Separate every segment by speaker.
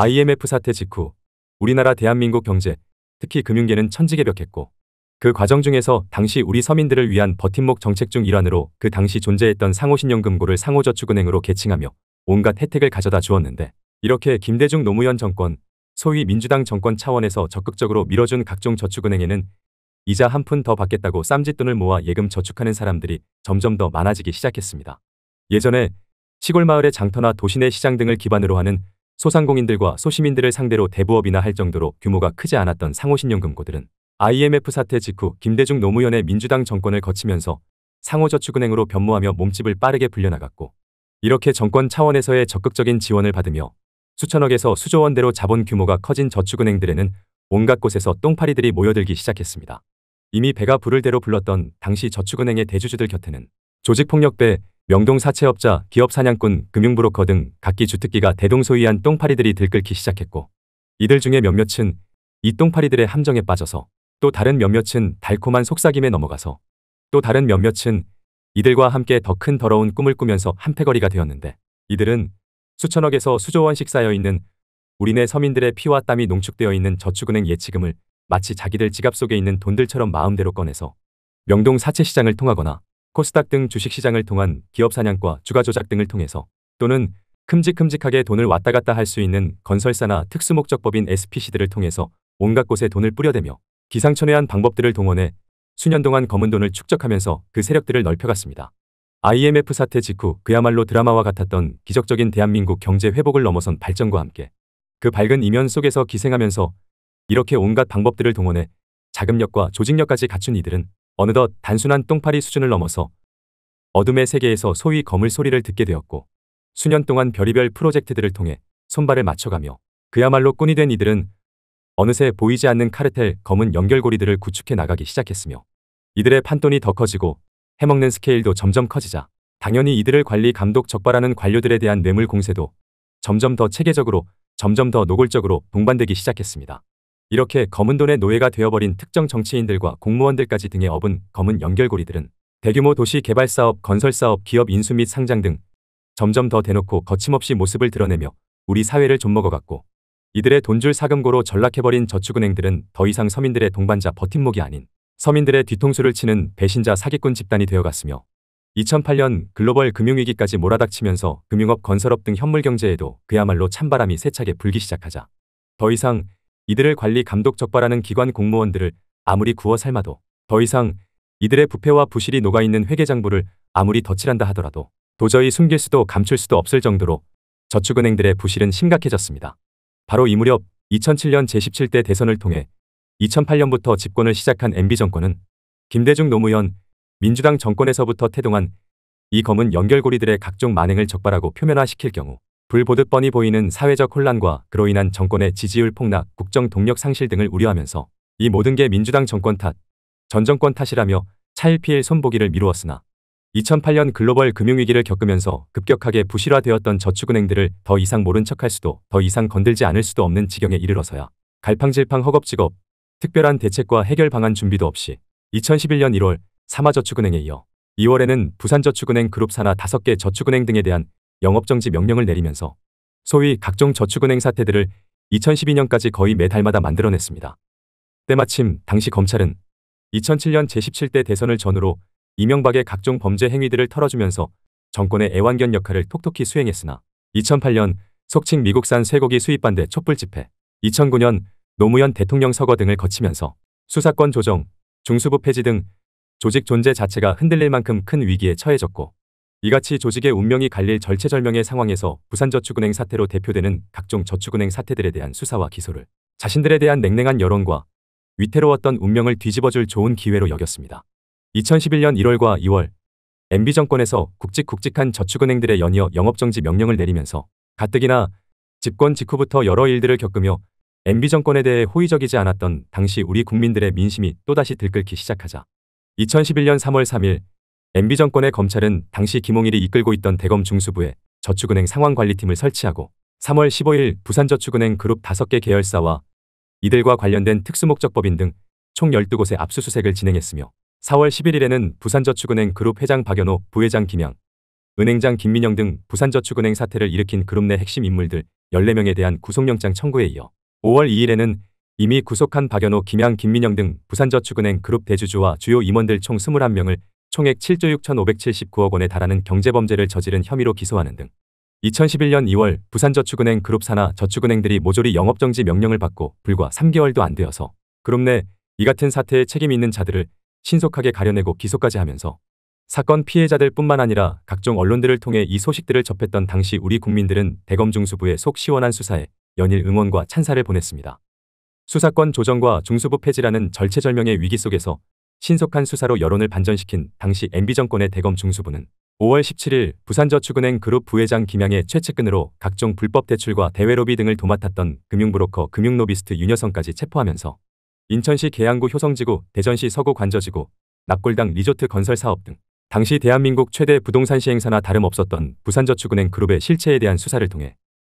Speaker 1: IMF 사태 직후 우리나라 대한민국 경제, 특히 금융계는 천지개벽했고 그 과정 중에서 당시 우리 서민들을 위한 버팀목 정책 중 일환으로 그 당시 존재했던 상호신용금고를 상호저축은행으로 개칭하며 온갖 혜택을 가져다 주었는데 이렇게 김대중 노무현 정권, 소위 민주당 정권 차원에서 적극적으로 밀어준 각종 저축은행에는 이자 한 푼 더 받겠다고 쌈짓돈을 모아 예금 저축하는 사람들이 점점 더 많아지기 시작했습니다. 예전에 시골 마을의 장터나 도시내 시장 등을 기반으로 하는 소상공인들과 소시민들을 상대로 대부업이나 할 정도로 규모가 크지 않았던 상호신용금고들은 IMF 사태 직후 김대중 노무현의 민주당 정권을 거치면서 상호저축은행으로 변모하며 몸집을 빠르게 불려나갔고 이렇게 정권 차원에서의 적극적인 지원을 받으며 수천억에서 수조원대로 자본 규모가 커진 저축은행들에는 온갖 곳에서 똥파리들이 모여들기 시작했습니다. 이미 배가 부를 대로 불렀던 당시 저축은행의 대주주들 곁에는 조직폭력배, 명동사채업자, 기업사냥꾼, 금융브로커 등 각기 주특기가 대동소이한 똥파리들이 들끓기 시작했고 이들 중에 몇몇은 이 똥파리들의 함정에 빠져서 또 다른 몇몇은 달콤한 속삭임에 넘어가서 또 다른 몇몇은 이들과 함께 더 큰 더러운 꿈을 꾸면서 한패거리가 되었는데 이들은 수천억에서 수조원씩 쌓여있는 우리네 서민들의 피와 땀이 농축되어 있는 저축은행 예치금을 마치 자기들 지갑 속에 있는 돈들처럼 마음대로 꺼내서 명동 사채시장을 통하거나 코스닥 등 주식시장을 통한 기업 사냥과 주가 조작 등을 통해서 또는 큼직큼직하게 돈을 왔다 갔다 할 수 있는 건설사나 특수목적법인 SPC들을 통해서 온갖 곳에 돈을 뿌려대며 기상천외한 방법들을 동원해 수년 동안 검은 돈을 축적하면서 그 세력들을 넓혀갔습니다. IMF 사태 직후 그야말로 드라마와 같았던 기적적인 대한민국 경제 회복을 넘어선 발전과 함께 그 밝은 이면 속에서 기생하면서 이렇게 온갖 방법들을 동원해 자금력과 조직력까지 갖춘 이들은 어느덧 단순한 똥파리 수준을 넘어서 어둠의 세계에서 소위 거물 소리를 듣게 되었고 수년 동안 별의별 프로젝트들을 통해 손발을 맞춰가며 그야말로 꾼이 된 이들은 어느새 보이지 않는 카르텔 검은 연결고리들을 구축해 나가기 시작했으며 이들의 판돈이 더 커지고 해먹는 스케일도 점점 커지자 당연히 이들을 관리 감독 적발하는 관료들에 대한 뇌물 공세도 점점 더 체계적으로 점점 더 노골적으로 동반되기 시작했습니다. 이렇게 검은 돈의 노예가 되어버린 특정 정치인들과 공무원들까지 등의 업은 검은 연결고리들은 대규모 도시 개발 사업, 건설 사업, 기업 인수 및 상장 등 점점 더 대놓고 거침없이 모습을 드러내며 우리 사회를 좀먹어갔고 이들의 돈줄 사금고로 전락해버린 저축은행들은 더 이상 서민들의 동반자 버팀목이 아닌 서민들의 뒤통수를 치는 배신자 사기꾼 집단이 되어갔으며 2008년 글로벌 금융위기까지 몰아닥치면서 금융업 건설업 등 현물경제에도 그야말로 찬바람이 세차게 불기 시작하자 더 이상 이들을 관리 감독 적발하는 기관 공무원들을 아무리 구워 삶아도 더 이상 이들의 부패와 부실이 녹아있는 회계장부를 아무리 덧칠한다 하더라도 도저히 숨길 수도 감출 수도 없을 정도로 저축은행들의 부실은 심각해졌습니다. 바로 이 무렵 2007년 제17대 대선을 통해 2008년부터 집권을 시작한 MB정권은 김대중 노무현 민주당 정권에서부터 태동한 이 검은 연결고리들의 각종 만행을 적발하고 표면화시킬 경우 불보듯 뻔히 보이는 사회적 혼란과 그로 인한 정권의 지지율 폭락, 국정 동력 상실 등을 우려하면서 이 모든 게 민주당 정권 탓, 전 정권 탓이라며 차일피일 손보기를 미루었으나 2008년 글로벌 금융위기를 겪으면서 급격하게 부실화되었던 저축은행들을 더 이상 모른 척할 수도 더 이상 건들지 않을 수도 없는 지경에 이르러서야 갈팡질팡 허겁지겁 특별한 대책과 해결 방안 준비도 없이 2011년 1월 사마저축은행에 이어 2월에는 부산저축은행 그룹 산하 5개 저축은행 등에 대한 영업정지 명령을 내리면서 소위 각종 저축은행 사태들을 2012년까지 거의 매달마다 만들어냈습니다. 때마침 당시 검찰은 2007년 제17대 대선을 전후로 이명박의 각종 범죄 행위들을 털어주면서 정권의 애완견 역할을 톡톡히 수행했으나 2008년 속칭 미국산 쇠고기 수입반대 촛불 집회, 2009년 노무현 대통령 서거 등을 거치면서 수사권 조정, 중수부 폐지 등 조직 존재 자체가 흔들릴 만큼 큰 위기에 처해졌고 이같이 조직의 운명이 갈릴 절체절명의 상황에서 부산저축은행 사태로 대표되는 각종 저축은행 사태들에 대한 수사와 기소를 자신들에 대한 냉랭한 여론과 위태로웠던 운명을 뒤집어줄 좋은 기회로 여겼습니다. 2011년 1월과 2월 MB 정권에서 굵직굵직한 저축은행들의 연이어 영업정지 명령을 내리면서 가뜩이나 집권 직후부터 여러 일들을 겪으며 MB 정권에 대해 호의적이지 않았던 당시 우리 국민들의 민심이 또다시 들끓기 시작하자 2011년 3월 3일 MB 정권의 검찰은 당시 김홍일이 이끌고 있던 대검 중수부에 저축은행 상황관리팀을 설치하고 3월 15일 부산저축은행 그룹 5개 계열사와 이들과 관련된 특수목적법인 등 총 12곳의 압수수색을 진행했으며 4월 11일에는 부산저축은행 그룹 회장 박연호, 부회장 김양, 은행장 김민영 등 부산저축은행 사태를 일으킨 그룹 내 핵심 인물들 14명에 대한 구속영장 청구에 이어 5월 2일에는 이미 구속한 박연호, 김양, 김민영 등 부산저축은행 그룹 대주주와 주요 임원들 총 21명을 총액 7조 6,579억 원에 달하는 경제범죄를 저지른 혐의로 기소하는 등 2011년 2월 부산저축은행 그룹 산하 저축은행들이 모조리 영업정지 명령을 받고 불과 3개월도 안 되어서 그룹 내이 같은 사태에 책임 있는 자들을 신속하게 가려내고 기소까지 하면서 사건 피해자들 뿐만 아니라 각종 언론들을 통해 이 소식들을 접했던 당시 우리 국민들은 대검 중수부의 속 시원한 수사에 연일 응원과 찬사를 보냈습니다. 수사권 조정과 중수부 폐지라는 절체절명의 위기 속에서 신속한 수사로 여론을 반전시킨 당시 MB 정권의 대검 중수부는 5월 17일 부산저축은행 그룹 부회장 김양의 최측근으로 각종 불법 대출과 대외로비 등을 도맡았던 금융브로커 금융노비스트 윤여성까지 체포하면서 인천시 계양구 효성지구, 대전시 서구 관저지구, 납골당 리조트 건설 사업 등 당시 대한민국 최대 부동산 시행사나 다름없었던 부산저축은행 그룹의 실체에 대한 수사를 통해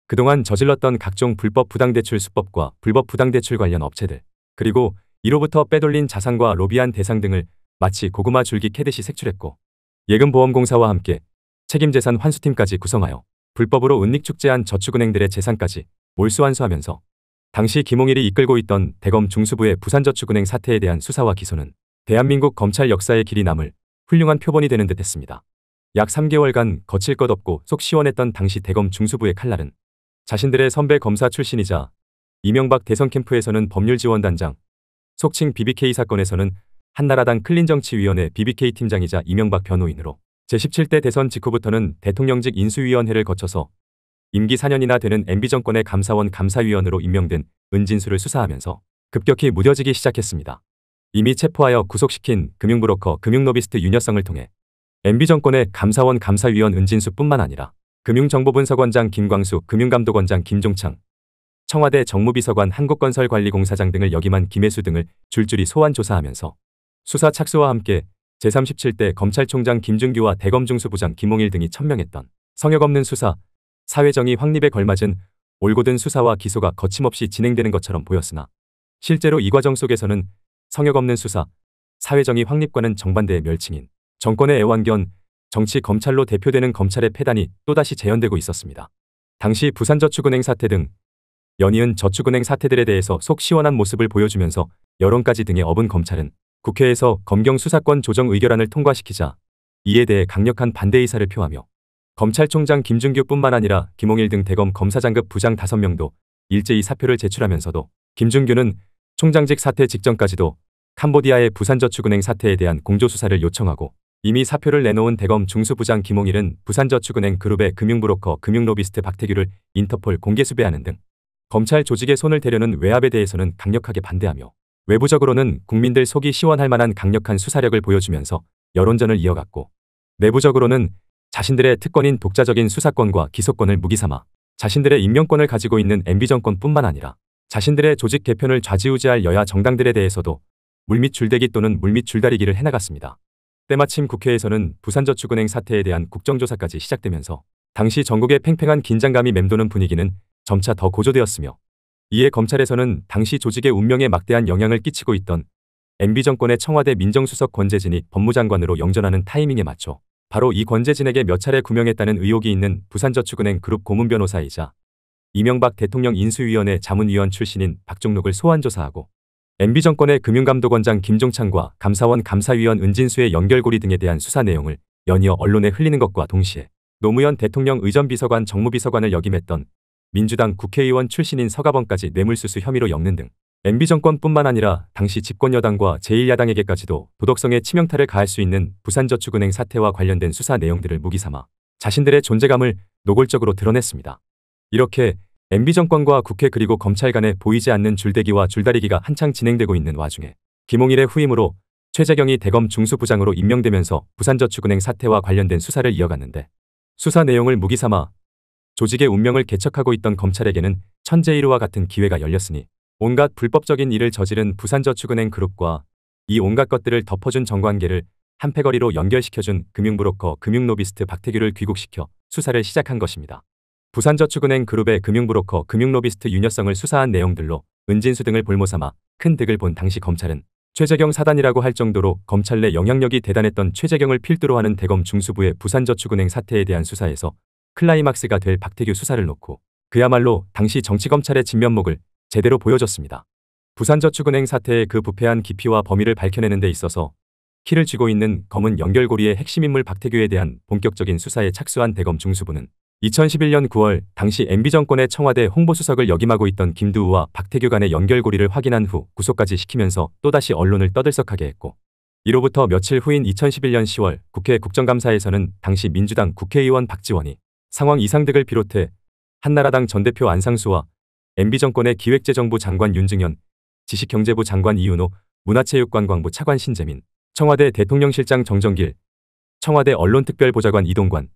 Speaker 1: 그동안 저질렀던 각종 불법 부당대출 수법과 불법 부당대출 관련 업체들 그리고 이로부터 빼돌린 자산과 로비한 대상 등을 마치 고구마 줄기 캐듯이 색출했고 예금보험공사와 함께 책임재산 환수팀까지 구성하여 불법으로 은닉축제한 저축은행들의 재산까지 몰수환수하면서 당시 김홍일이 이끌고 있던 대검 중수부의 부산저축은행 사태에 대한 수사와 기소는 대한민국 검찰 역사의 길이 남을 훌륭한 표본이 되는 듯 했습니다. 약 3개월간 거칠 것 없고 속 시원했던 당시 대검 중수부의 칼날은 자신들의 선배 검사 출신이자 이명박 대선 캠프에서는 법률지원단장, 속칭 BBK 사건에서는 한나라당 클린정치위원회 BBK 팀장이자 이명박 변호인으로 제17대 대선 직후부터는 대통령직 인수위원회를 거쳐서 임기 4년이나 되는 MB 정권의 감사원 감사위원으로 임명된 은진수를 수사하면서 급격히 무뎌지기 시작했습니다. 이미 체포하여 구속시킨 금융브로커 금융노비스트 윤여성을 통해 MB 정권의 감사원 감사위원 은진수뿐만 아니라 금융정보분석원장 김광수, 금융감독원장 김종창, 청와대 정무비서관 한국건설관리공사장 등을 역임한 김혜수 등을 줄줄이 소환 조사하면서 수사 착수와 함께 제37대 검찰총장 김준규와 대검중수부장 김홍일 등이 천명했던 성역 없는 수사, 사회정의 확립에 걸맞은 올곧은 수사와 기소가 거침없이 진행되는 것처럼 보였으나 실제로 이 과정 속에서는 성역 없는 수사, 사회정의 확립과는 정반대의 멸칭인 정권의 애완견, 정치 검찰로 대표되는 검찰의 폐단이 또다시 재현되고 있었습니다. 당시 부산저축은행 사태 등 연이은 저축은행 사태들에 대해서 속 시원한 모습을 보여주면서 여론까지 등에 업은 검찰은 국회에서 검경 수사권 조정 의결안을 통과시키자 이에 대해 강력한 반대 의사를 표하며 검찰총장 김준규뿐만 아니라 김홍일 등 대검 검사장급 부장 5명도 일제히 사표를 제출하면서도 김준규는 총장직 사퇴 직전까지도 캄보디아의 부산저축은행 사태에 대한 공조수사를 요청하고 이미 사표를 내놓은 대검 중수부장 김홍일은 부산저축은행 그룹의 금융브로커 금융로비스트 박태규를 인터폴 공개 수배하는 등 검찰 조직의 손을 대려는 외압에 대해서는 강력하게 반대하며 외부적으로는 국민들 속이 시원할 만한 강력한 수사력을 보여주면서 여론전을 이어갔고 내부적으로는 자신들의 특권인 독자적인 수사권과 기소권을 무기삼아 자신들의 임명권을 가지고 있는 MB 정권뿐만 아니라 자신들의 조직 개편을 좌지우지할 여야 정당들에 대해서도 물밑 줄대기 또는 물밑 줄다리기를 해나갔습니다. 때마침 국회에서는 부산저축은행 사태에 대한 국정조사까지 시작되면서 당시 전국의 팽팽한 긴장감이 맴도는 분위기는 점차 더 고조되었으며 이에 검찰에서는 당시 조직의 운명에 막대한 영향을 끼치고 있던 MB 정권의 청와대 민정수석 권재진이 법무장관으로 영전하는 타이밍에 맞춰 바로 이 권재진에게 몇 차례 구명했다는 의혹이 있는 부산저축은행 그룹 고문 변호사이자 이명박 대통령 인수위원회 자문위원 출신인 박종록을 소환조사하고 MB 정권의 금융감독원장 김종창과 감사원 감사위원 은진수의 연결고리 등에 대한 수사 내용을 연이어 언론에 흘리는 것과 동시에 노무현 대통령 의전비서관 정무비서관을 역임했던 민주당 국회의원 출신인 서가범까지 뇌물수수 혐의로 엮는 등 MB 정권뿐만 아니라 당시 집권여당과 제1야당에게까지도 도덕성에 치명타를 가할 수 있는 부산저축은행 사태와 관련된 수사 내용들을 무기삼아 자신들의 존재감을 노골적으로 드러냈습니다. 이렇게 MB 정권과 국회 그리고 검찰 간에 보이지 않는 줄대기와 줄다리기가 한창 진행되고 있는 와중에 김홍일의 후임으로 최재경이 대검 중수부장으로 임명되면서 부산저축은행 사태와 관련된 수사를 이어갔는데 수사 내용을 무기삼아 조직의 운명을 개척하고 있던 검찰에게는 천재1호와 같은 기회가 열렸으니 온갖 불법적인 일을 저지른 부산저축은행 그룹과 이 온갖 것들을 덮어준 정관계를 한패거리로 연결시켜준 금융브로커 금융로비스트 박태규를 귀국시켜 수사를 시작한 것입니다. 부산저축은행 그룹의 금융브로커 금융로비스트 유녀성을 수사한 내용들로 은진수 등을 볼모삼아 큰 득을 본 당시 검찰은 최재경 사단이라고 할 정도로 검찰 내 영향력이 대단했던 최재경을 필두로 하는 대검 중수부의 부산저축은행 사태에 대한 수사에서 클라이막스가 될 박태규 수사를 놓고 그야말로 당시 정치검찰의 진면목을 제대로 보여줬습니다. 부산저축은행 사태의 그 부패한 깊이와 범위를 밝혀내는 데 있어서 키를 쥐고 있는 검은 연결고리의 핵심 인물 박태규에 대한 본격적인 수사에 착수한 대검 중수부는 2011년 9월 당시 MB 정권의 청와대 홍보수석을 역임하고 있던 김두우와 박태규 간의 연결고리를 확인한 후 구속까지 시키면서 또다시 언론을 떠들썩하게 했고 이로부터 며칠 후인 2011년 10월 국회 국정감사에서는 당시 민주당 국회의원 박지원이 상황 이상득을 비롯해 한나라당 전 대표 안상수와 MB정권의 기획재정부 장관 윤증현, 지식경제부 장관 이윤호, 문화체육관광부 차관 신재민, 청와대 대통령실장 정정길, 청와대 언론특별보좌관 이동관,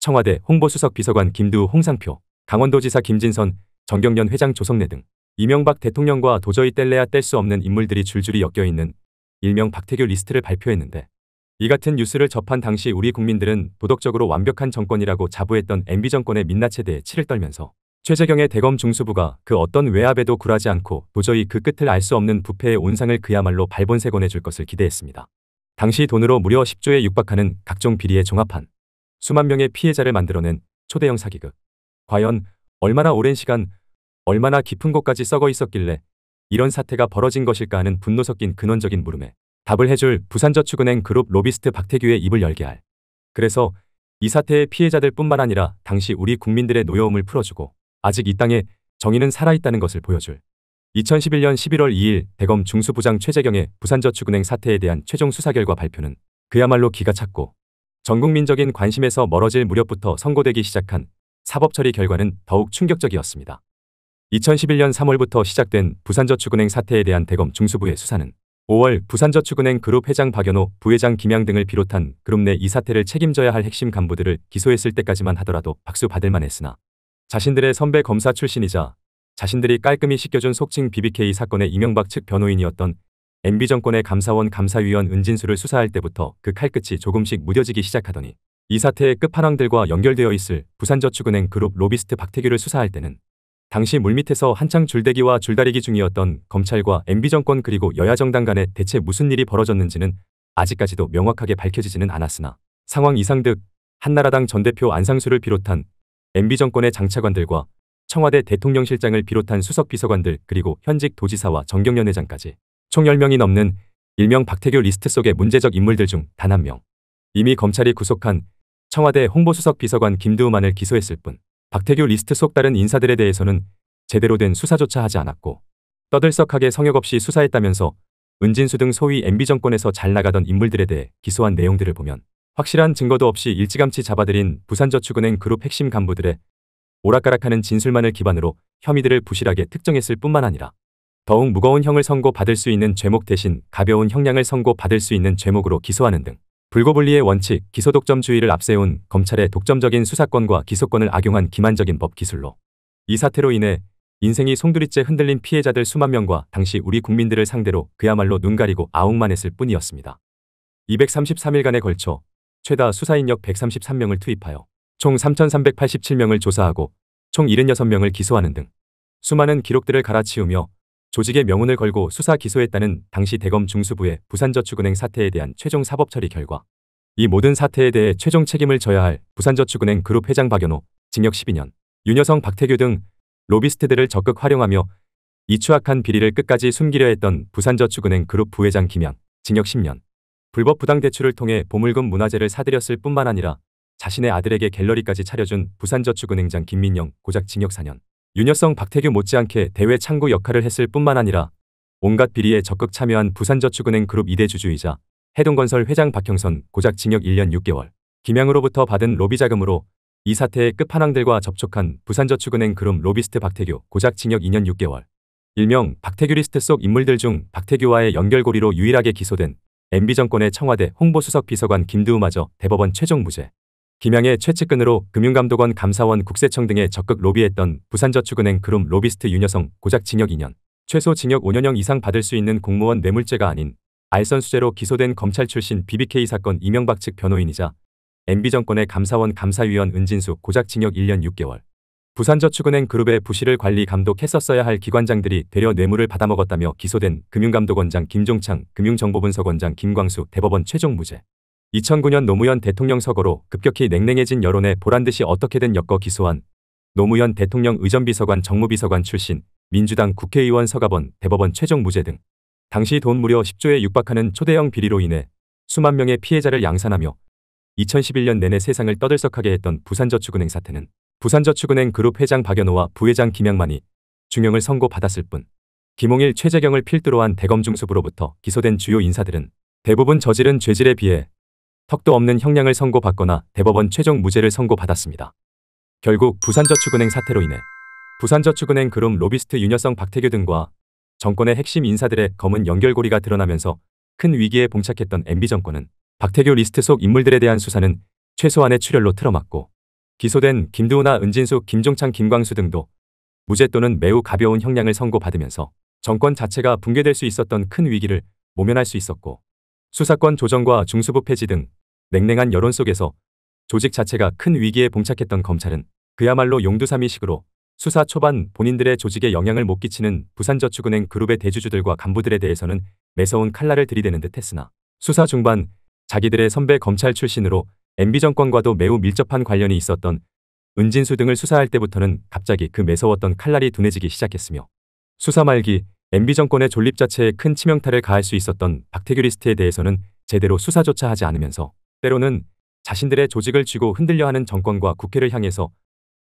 Speaker 1: 청와대 홍보수석 비서관 김두우 홍상표, 강원도지사 김진선, 정경련 회장 조성래 등 이명박 대통령과 도저히 뗄래야 뗄 수 없는 인물들이 줄줄이 엮여있는 일명 박태규 리스트를 발표했는데 이 같은 뉴스를 접한 당시 우리 국민들은 도덕적으로 완벽한 정권이라고 자부했던 MB 정권의 민낯에 대해 치를 떨면서 최재경의 대검 중수부가 그 어떤 외압에도 굴하지 않고 도저히 그 끝을 알 수 없는 부패의 온상을 그야말로 발본색원해 줄 것을 기대했습니다. 당시 돈으로 무려 10조에 육박하는 각종 비리에 종합한 수만 명의 피해자를 만들어낸 초대형 사기극. 과연 얼마나 오랜 시간, 얼마나 깊은 곳까지 썩어 있었길래 이런 사태가 벌어진 것일까 하는 분노 섞인 근원적인 물음에 답을 해줄 부산저축은행 그룹 로비스트 박태규의 입을 열게 할. 그래서 이 사태의 피해자들 뿐만 아니라 당시 우리 국민들의 노여움을 풀어주고 아직 이 땅에 정의는 살아있다는 것을 보여줄. 2011년 11월 2일 대검 중수부장 최재경의 부산저축은행 사태에 대한 최종 수사 결과 발표는 그야말로 기가 찼고 전국민적인 관심에서 멀어질 무렵부터 선고되기 시작한 사법처리 결과는 더욱 충격적이었습니다. 2011년 3월부터 시작된 부산저축은행 사태에 대한 대검 중수부의 수사는 5월 부산저축은행 그룹 회장 박연호, 부회장 김양 등을 비롯한 그룹 내 이 사태를 책임져야 할 핵심 간부들을 기소했을 때까지만 하더라도 박수 받을 만했으나 자신들의 선배 검사 출신이자 자신들이 깔끔히 씻겨준 속칭 BBK 사건의 이명박 측 변호인이었던 MB 정권의 감사원 감사위원 은진수를 수사할 때부터 그 칼끝이 조금씩 무뎌지기 시작하더니 이 사태의 끝판왕들과 연결되어 있을 부산저축은행 그룹 로비스트 박태규를 수사할 때는 당시 물밑에서 한창 줄대기와 줄다리기 중이었던 검찰과 MB 정권 그리고 여야 정당 간에 대체 무슨 일이 벌어졌는지는 아직까지도 명확하게 밝혀지지는 않았으나 상황 이상 득 한나라당 전 대표 안상수를 비롯한 MB 정권의 장차관들과 청와대 대통령실장을 비롯한 수석 비서관들 그리고 현직 도지사와 정경련 회장까지 총 10명이 넘는 일명 박태교 리스트 속의 문제적 인물들 중 단 한 명. 이미 검찰이 구속한 청와대 홍보수석 비서관 김두우만을 기소했을 뿐 박태규 리스트 속 다른 인사들에 대해서는 제대로 된 수사조차 하지 않았고 떠들썩하게 성역 없이 수사했다면서 은진수 등 소위 MB 정권에서 잘 나가던 인물들에 대해 기소한 내용들을 보면 확실한 증거도 없이 일찌감치 잡아들인 부산저축은행 그룹 핵심 간부들의 오락가락하는 진술만을 기반으로 혐의들을 부실하게 특정했을 뿐만 아니라 더욱 무거운 형을 선고받을 수 있는 죄목 대신 가벼운 형량을 선고받을 수 있는 죄목으로 기소하는 등 불거불리의 원칙, 기소독점주의를 앞세운 검찰의 독점적인 수사권과 기소권을 악용한 기만적인 법 기술로 이 사태로 인해 인생이 송두리째 흔들린 피해자들 수만 명과 당시 우리 국민들을 상대로 그야말로 눈 가리고 아웅만 했을 뿐이었습니다. 233일간에 걸쳐 최다 수사인력 133명을 투입하여 총 3,387명을 조사하고 총 76명을 기소하는 등 수많은 기록들을 갈아치우며 조직의 명운을 걸고 수사 기소했다는 당시 대검 중수부의 부산저축은행 사태에 대한 최종 사법처리 결과 이 모든 사태에 대해 최종 책임을 져야 할 부산저축은행 그룹 회장 박연호, 징역 12년, 윤여성 박태규 등 로비스트들을 적극 활용하며 이 추악한 비리를 끝까지 숨기려 했던 부산저축은행 그룹 부회장 김양, 징역 10년, 불법 부당 대출을 통해 보물금 문화재를 사들였을 뿐만 아니라 자신의 아들에게 갤러리까지 차려준 부산저축은행장 김민영 고작 징역 4년, 유여성 박태규 못지않게 대외 창구 역할을 했을 뿐만 아니라 온갖 비리에 적극 참여한 부산저축은행 그룹 2대 주주이자 해동건설 회장 박형선 고작 징역 1년 6개월 김양으로부터 받은 로비 자금으로 이 사태의 끝판왕들과 접촉한 부산저축은행 그룹 로비스트 박태규 고작 징역 2년 6개월 일명 박태규 리스트 속 인물들 중 박태규와의 연결고리로 유일하게 기소된 MB정권의 청와대 홍보수석 비서관 김두우마저 대법원 최종 무죄 김양의 최측근으로 금융감독원 감사원 국세청 등에 적극 로비했던 부산저축은행 그룹 로비스트 윤여성 고작 징역 2년, 최소 징역 5년형 이상 받을 수 있는 공무원 뇌물죄가 네 아닌 알선수재로 기소된 검찰 출신 BBK 사건 이명박 측 변호인이자 MB정권의 감사원 감사위원 은진수 고작 징역 1년 6개월. 부산저축은행 그룹의 부실을 관리 감독했었어야 할 기관장들이 되려 뇌물을 받아먹었다며 기소된 금융감독원장 김종창, 금융정보분석원장 김광수, 대법원 최종 무죄. 2009년 노무현 대통령 서거로 급격히 냉랭해진 여론에 보란듯이 어떻게든 엮어 기소한 노무현 대통령 의전비서관 정무비서관 출신 민주당 국회의원 서가번 대법원 최종 무죄 등 당시 돈 무려 10조에 육박하는 초대형 비리로 인해 수만 명의 피해자를 양산하며 2011년 내내 세상을 떠들썩하게 했던 부산저축은행 사태는 부산저축은행 그룹 회장 박연호와 부회장 김양만이 중형을 선고받았을 뿐 김홍일 최재경을 필두로 한 대검 중수부로부터 기소된 주요 인사들은 대부분 저지른 죄질에 비해 턱도 없는 형량을 선고받거나 대법원 최종 무죄를 선고받았습니다. 결국 부산저축은행 사태로 인해 부산저축은행 그룹 로비스트 윤여성 박태규 등과 정권의 핵심 인사들의 검은 연결고리가 드러나면서 큰 위기에 봉착했던 MB 정권은 박태규 리스트 속 인물들에 대한 수사는 최소한의 출혈로 틀어막고 기소된 김두훈아 은진수, 김종창, 김광수 등도 무죄 또는 매우 가벼운 형량을 선고받으면서 정권 자체가 붕괴될 수 있었던 큰 위기를 모면할 수 있었고 수사권 조정과 중수부 폐지 등 냉랭한 여론 속에서 조직 자체가 큰 위기에 봉착했던 검찰은 그야말로 용두사미식으로 수사 초반 본인들의 조직에 영향을 못 끼치는 부산저축은행 그룹의 대주주들과 간부들에 대해서는 매서운 칼날을 들이대는 듯 했으나 수사 중반 자기들의 선배 검찰 출신으로 MB 정권과도 매우 밀접한 관련이 있었던 은진수 등을 수사할 때부터는 갑자기 그 매서웠던 칼날이 둔해지기 시작했으며 수사 말기 MB 정권의 존립 자체에 큰 치명타를 가할 수 있었던 박태규 리스트에 대해서는 제대로 수사조차 하지 않으면서 때로는 자신들의 조직을 쥐고 흔들려 하는 정권과 국회를 향해서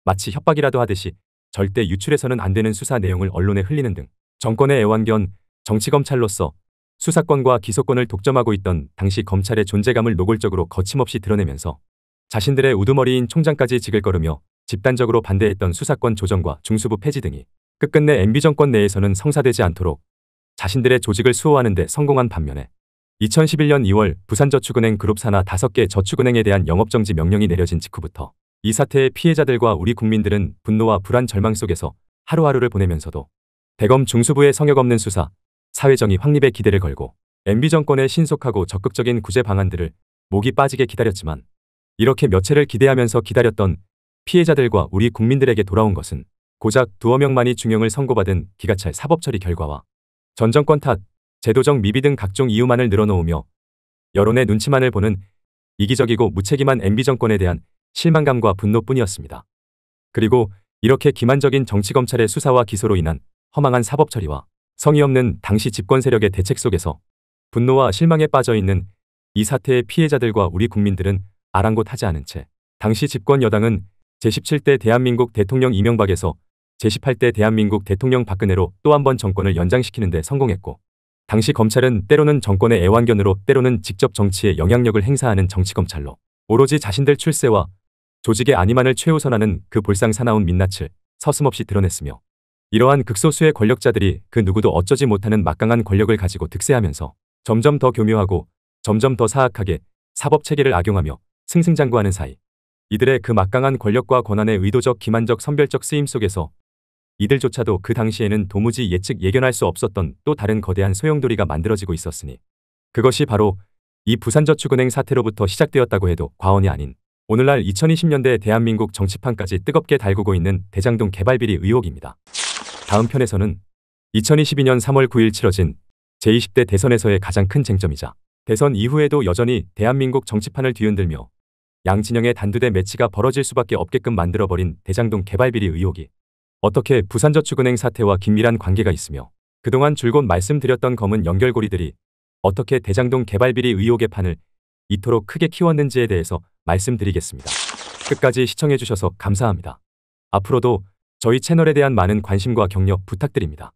Speaker 1: 마치 협박이라도 하듯이 절대 유출해서는 안 되는 수사 내용을 언론에 흘리는 등 정권의 애완견 정치검찰로서 수사권과 기소권을 독점하고 있던 당시 검찰의 존재감을 노골적으로 거침없이 드러내면서 자신들의 우두머리인 총장까지 지글거르며 집단적으로 반대했던 수사권 조정과 중수부 폐지 등이 끝끝내 MB 정권 내에서는 성사되지 않도록 자신들의 조직을 수호하는 데 성공한 반면에 2011년 2월 부산저축은행 그룹 산하 5개 저축은행에 대한 영업정지 명령이 내려진 직후부터 이 사태의 피해자들과 우리 국민들은 분노와 불안 절망 속에서 하루하루를 보내면서도 대검 중수부의 성역 없는 수사, 사회정의 확립에 기대를 걸고 MB 정권의 신속하고 적극적인 구제 방안들을 목이 빠지게 기다렸지만 이렇게 며칠을 기대하면서 기다렸던 피해자들과 우리 국민들에게 돌아온 것은 고작 두어 명만이 중형을 선고받은 기가찰 사법처리 결과와 전 정권 탓 제도적 미비 등 각종 이유만을 늘어놓으며 여론의 눈치만을 보는 이기적이고 무책임한 MB 정권에 대한 실망감과 분노뿐이었습니다. 그리고 이렇게 기만적인 정치검찰의 수사와 기소로 인한 허망한 사법 처리와 성의 없는 당시 집권 세력의 대책 속에서 분노와 실망에 빠져 있는 이 사태의 피해자들과 우리 국민들은 아랑곳하지 않은 채 당시 집권 여당은 제17대 대한민국 대통령 이명박에서 제18대 대한민국 대통령 박근혜로 또 한 번 정권을 연장시키는 데 성공했고 당시 검찰은 때로는 정권의 애완견으로 때로는 직접 정치에 영향력을 행사하는 정치검찰로 오로지 자신들 출세와 조직의 안위만을 최우선하는 그불상 사나운 민낯을 서슴없이 드러냈으며 이러한 극소수의 권력자들이 그 누구도 어쩌지 못하는 막강한 권력을 가지고 득세하면서 점점 더 교묘하고 점점 더 사악하게 사법체계를 악용하며 승승장구하는 사이 이들의 그 막강한 권력과 권한의 의도적 기만적 선별적 쓰임 속에서 이들조차도 그 당시에는 도무지 예측 예견할 수 없었던 또 다른 거대한 소용돌이가 만들어지고 있었으니 그것이 바로 이 부산저축은행 사태로부터 시작되었다고 해도 과언이 아닌 오늘날 2020년대 대한민국 정치판까지 뜨겁게 달구고 있는 대장동 개발비리 의혹입니다. 다음 편에서는 2022년 3월 9일 치러진 제20대 대선에서의 가장 큰 쟁점이자 대선 이후에도 여전히 대한민국 정치판을 뒤흔들며 양진영의 단두대 매치가 벌어질 수밖에 없게끔 만들어버린 대장동 개발비리 의혹이 어떻게 부산저축은행 사태와 긴밀한 관계가 있으며 그동안 줄곧 말씀드렸던 검은 연결고리들이 어떻게 대장동 개발비리 의혹의 판을 이토록 크게 키웠는지에 대해서 말씀드리겠습니다. 끝까지 시청해주셔서 감사합니다. 앞으로도 저희 채널에 대한 많은 관심과 격려 부탁드립니다.